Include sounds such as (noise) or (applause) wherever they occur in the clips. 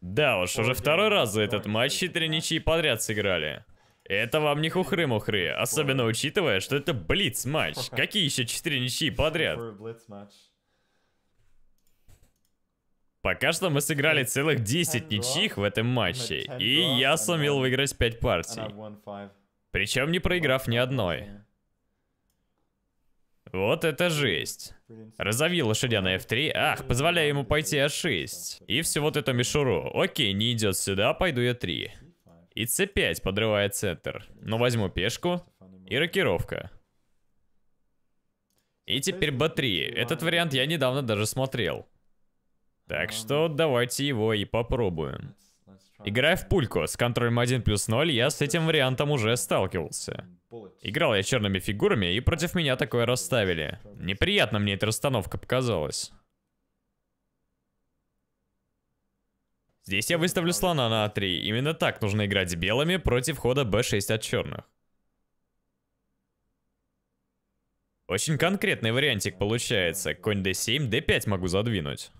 Да уж, уже второй раз за этот матч четыре ничьи подряд сыграли. Это вам не хухры-мухры, особенно учитывая, что это блиц-матч. (laughs) Какие еще четыре ничьи подряд? Пока что мы сыграли целых 10 ничьих в этом матче, и я сумел выиграть 5 партий. Причем не проиграв ни одной. Вот это жесть. Разови на F3. Ах, позволяю ему пойти А6. И все вот эту мишуру. Окей, не идет сюда, пойду я 3 И c5 подрывает центр. Но ну, возьму пешку. И рокировка. И теперь b3. Этот вариант я недавно даже смотрел. Так что давайте его и попробуем. Играя в пульку с контролем 1 плюс 0, я с этим вариантом уже сталкивался. Играл я черными фигурами, и против меня такое расставили. Неприятно мне эта расстановка показалась. Здесь я выставлю слона на А3. Именно так нужно играть с белыми против хода Б6 от черных. Очень конкретный вариантик получается. Конь d7, d5 могу задвинуть.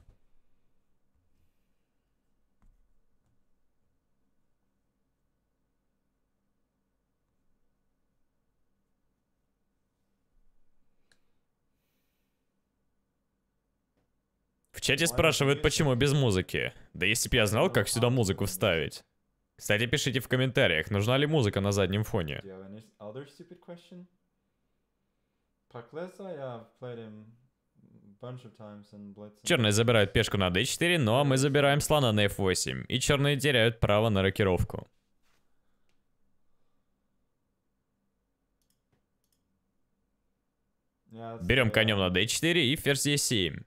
В чате спрашивают, почему без музыки. Да если б я знал, как сюда музыку вставить. Кстати, пишите в комментариях, нужна ли музыка на заднем фоне. Черные забирают пешку на d4, но ну а мы забираем слона на f8, и черные теряют право на рокировку. Берем конем на d4 и ферзь e7.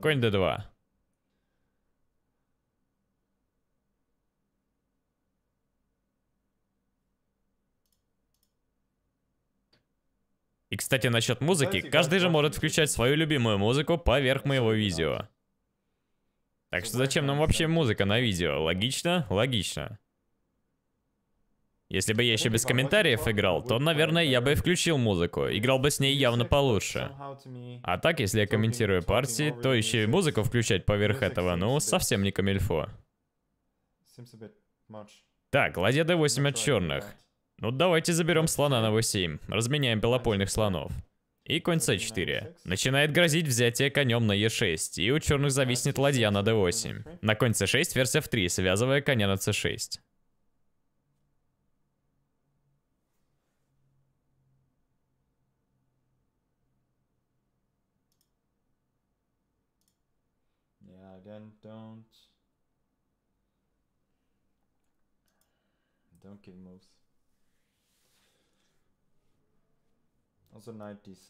Конь d2. И, кстати, насчет музыки, каждый же может включать свою любимую музыку поверх моего видео. Так что зачем нам вообще музыка на видео? Логично? Логично. Если бы я еще без комментариев играл, то, наверное, я бы включил музыку, играл бы с ней явно получше. А так, если я комментирую партии, то еще и музыку включать поверх этого, ну, совсем не камильфо. Так, ладья d8 от черных. Ну, давайте заберем слона на v7, разменяем белопольных слонов. И конь c4. Начинает грозить взятие конем на e6, и у черных зависнет ладья на d8. На конь c6 версия в 3, связывая коня на c6. Yeah, again, don't... Don't kill moves.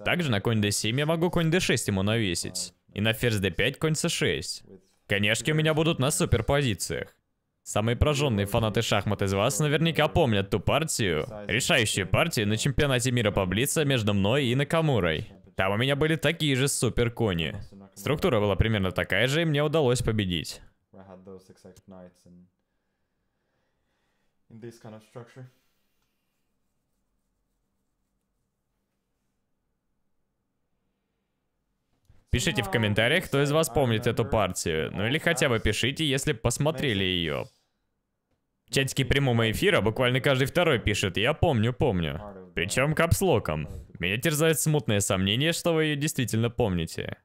Также на конь d7 я могу конь d6 ему навесить. И на ферзь d5 конь c6. Конешки у меня будут на супер позициях. Самые прожженные фанаты шахмат из вас наверняка помнят ту партию, решающую партию на чемпионате мира по Блица между мной и Накамурой. Там у меня были такие же супер кони. Структура была примерно такая же, и мне удалось победить. Пишите в комментариях, кто из вас помнит эту партию. Ну или хотя бы пишите, если посмотрели ее. В Чатики прямого эфира буквально каждый второй пишет «Я помню, помню». Причем капслоком. Меня терзают смутные сомнения, что вы ее действительно помните.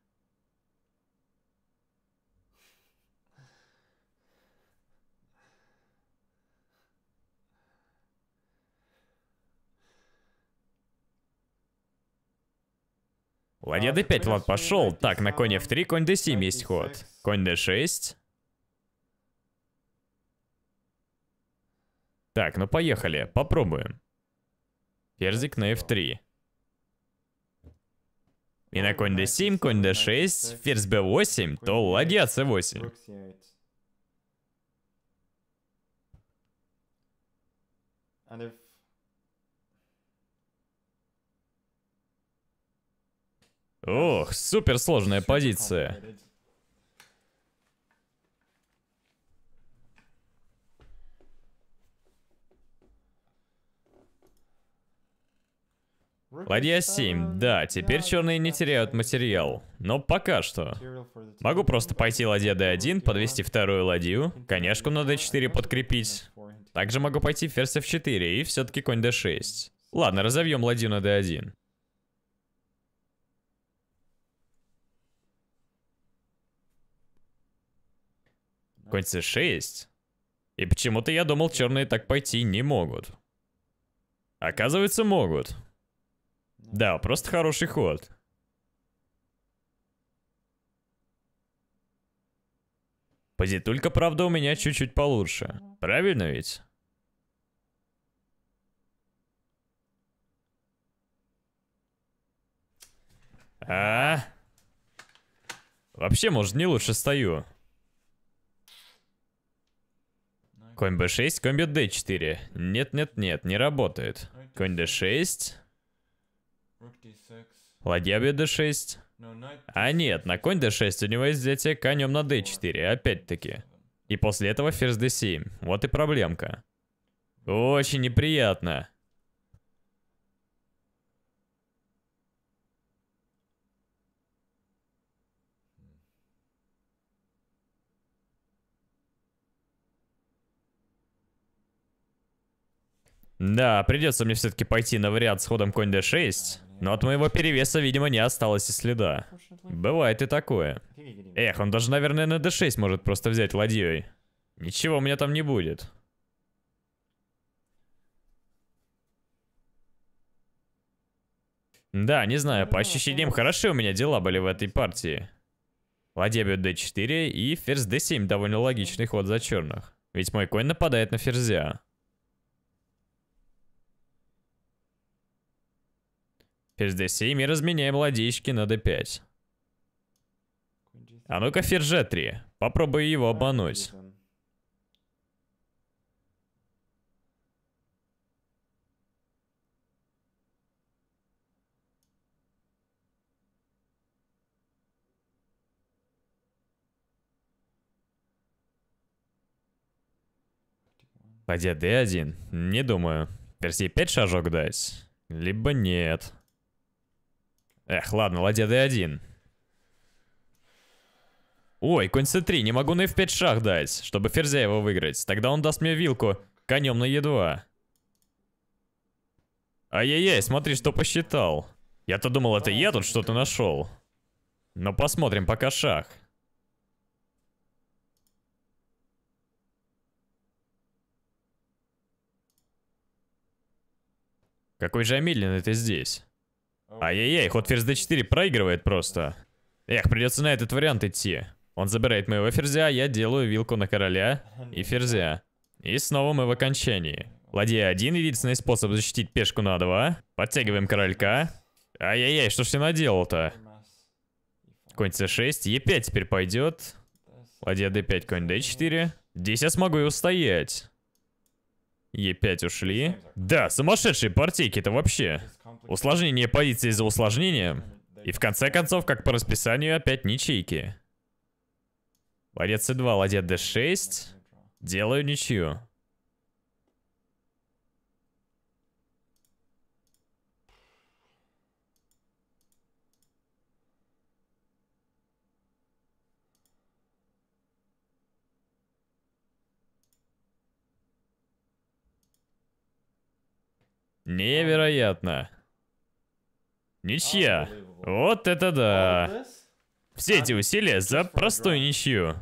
Ладья d5, лад пошел. Так, на конь f3, конь d7 есть ход. Конь d6. Так, ну поехали, попробуем. Ферзик на f3. И на конь d7, конь d6, ферзь b8, то ладья c8. And if Ох, супер сложная позиция. Ладья 7, да, теперь черные не теряют материал. Но пока что. Могу просто пойти ладья d1, подвести вторую ладью, конешку на d4 подкрепить. Также могу пойти ферзь f4 и все-таки конь d6. Ладно, разовьем ладью на d1. Конь c6. И почему-то я думал, черные так пойти не могут. Оказывается, могут. Да, просто хороший ход. Позитулька, правда, у меня чуть-чуть получше. Правильно ведь? А? Вообще, может, не лучше стою. Конь b6, конь бьет d4. Нет-нет-нет, не работает. Конь d6. Ладья бьет d6. А нет, на конь d6 у него есть взятие конем на d4, опять-таки. И после этого ферзь d7. Вот и проблемка. Очень неприятно. Да, придется мне все-таки пойти на вариант с ходом конь d6, но от моего перевеса, видимо, не осталось и следа. Бывает и такое. Эх, он даже, наверное, на d6 может просто взять ладьей. Ничего у меня там не будет. Да, не знаю, по ощущениям хороши у меня дела были в этой партии. Ладья бьет d4 и ферзь d7, довольно логичный ход за черных. Ведь мой конь нападает на ферзя. Перед ими разменяем ладейки на d5. А ну-ка, ферзь g3. Попробуй его а, обмануть. Ладья d1? Не думаю. Перси 5 шажок дать? Либо нет. Эх, ладно, ладья d1. Ой, конь c3, не могу на f5 шах дать, чтобы ферзя его выиграть. Тогда он даст мне вилку конем на e2. Ай-яй-яй, смотри, что посчитал. Я-то думал, это я тут что-то нашел. Но посмотрим пока шах. Какой же медленный ты здесь? Ай-яй-яй, ход ферзь d4 проигрывает просто. Эх, придется на этот вариант идти. Он забирает моего ферзя, я делаю вилку на короля и ферзя. И снова мы в окончании. Ладья один, единственный способ защитить пешку на 2. Подтягиваем королька. Ай-яй-яй, что ж ты наделал-то? Конь c6, e5 теперь пойдет. Ладья d5, конь d4. Здесь я смогу и устоять. Е5 ушли. Да, сумасшедшие партийки это вообще. Усложнение позиции за усложнением. И в конце концов, как по расписанию, опять ничейки. Ладец c2, ладья d6. Делаю ничью. Невероятно. Ничья. Вот это да. Все эти усилия за простую ничью.